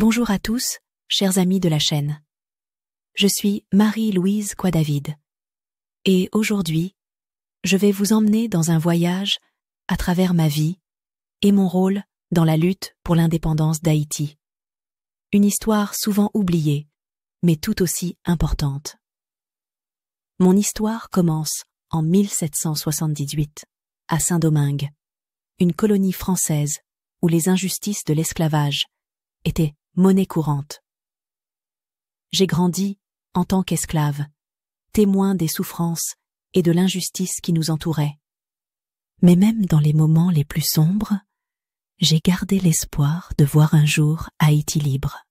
Bonjour à tous, chers amis de la chaîne. Je suis Marie-Louise Quadavid. Et aujourd'hui, je vais vous emmener dans un voyage à travers ma vie et mon rôle dans la lutte pour l'indépendance d'Haïti. Une histoire souvent oubliée, mais tout aussi importante. Mon histoire commence en 1778, à Saint-Domingue, une colonie française où les injustices de l'esclavage étaient monnaie courante. J'ai grandi en tant qu'esclave, témoin des souffrances et de l'injustice qui nous entourait. Mais même dans les moments les plus sombres, j'ai gardé l'espoir de voir un jour Haïti libre.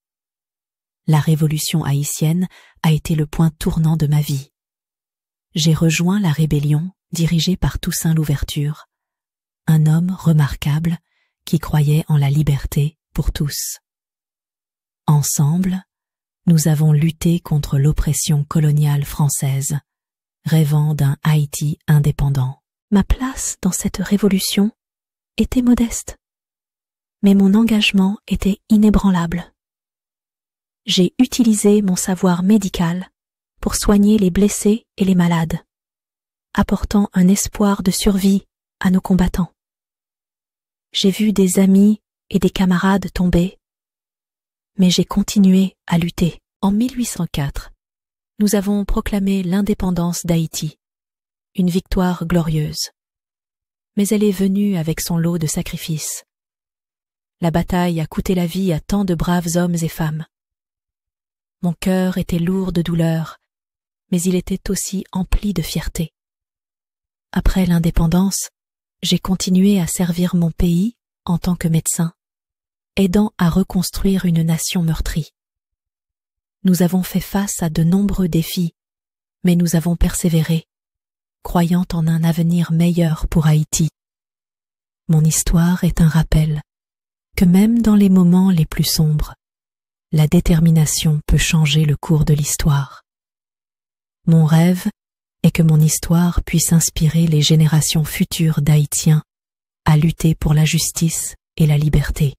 La révolution haïtienne a été le point tournant de ma vie. J'ai rejoint la rébellion dirigée par Toussaint Louverture, un homme remarquable qui croyait en la liberté pour tous. Ensemble, nous avons lutté contre l'oppression coloniale française, rêvant d'un Haïti indépendant. Ma place dans cette révolution était modeste, mais mon engagement était inébranlable. J'ai utilisé mon savoir médical pour soigner les blessés et les malades, apportant un espoir de survie à nos combattants. J'ai vu des amis et des camarades tomber, mais j'ai continué à lutter. En 1804, nous avons proclamé l'indépendance d'Haïti, une victoire glorieuse. Mais elle est venue avec son lot de sacrifices. La bataille a coûté la vie à tant de braves hommes et femmes. Mon cœur était lourd de douleur, mais il était aussi empli de fierté. Après l'indépendance, j'ai continué à servir mon pays en tant que médecin aidant à reconstruire une nation meurtrie. Nous avons fait face à de nombreux défis, mais nous avons persévéré, croyant en un avenir meilleur pour Haïti. Mon histoire est un rappel que même dans les moments les plus sombres, la détermination peut changer le cours de l'histoire. Mon rêve est que mon histoire puisse inspirer les générations futures d'Haïtiens à lutter pour la justice et la liberté.